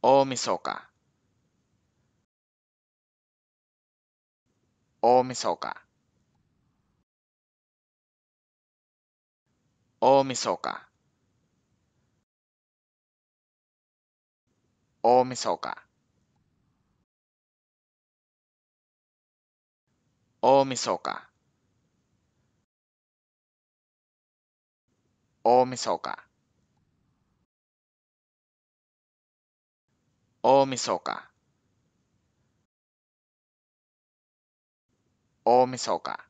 大晦日大晦日大晦日大晦日大晦日大晦日大晦日大晦日